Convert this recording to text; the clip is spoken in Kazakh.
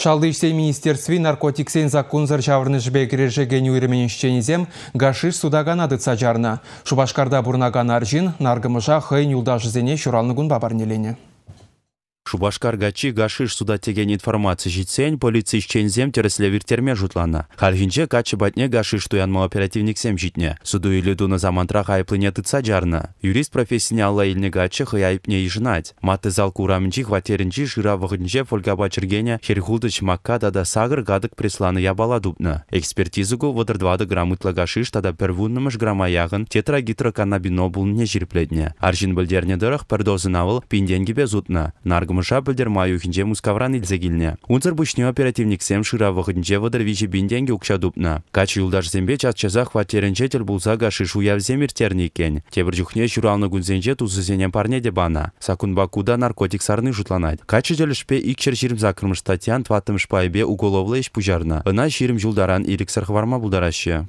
Шалды министерстви министерстве наркотиксен закунзыр жаврны жбек режеген уйременешченезем гашиш судаган адыца жарна. Шубашкарда бурнаган аржин наргымыжа хэй зене шуралны гунба бабарнелене. Шубашкар гачи гашиш суда теген информация жетсен, полиция ишчензем тересле виртерме жутлана. Хальхинче качы батне гашиш туянма сем житне. Суду или дуна замантра хайплыне тыца жарна. Юрист профессияне алла илне гачы и ижинать. Маты зал курамчи хватеринчи жира вахынче фольга чергене херхулды чмакка дада сагыр гадык присланы ябала дубна. Экспертизугу водырдвады грамытла гашиш тада первуннымыш грамма яғын не жирплетне. Аржин дырах пердозы навыл пинденги безутна. Наргым чымыша пӹлдерма юхинче мускавран илсе килнне. Унсыр пучне оперативниксем шыра вăхытнче вăдăр вичи бинтенге укша тупнă. Кач юлдашсемпе чатчаса хваттеренче тел булса каши шуявсем ирттерни иккен. Тепр чухне çуралнă кунсенче тусысене парне те бана. Сакунбакуда наркотик сарны жутланать. Качы телешпе икчер çирм закрмыш статьян тваттымш пайбе уголовлы иш пужарна. Ына çирм юлдаран ирексер хварма булдараще.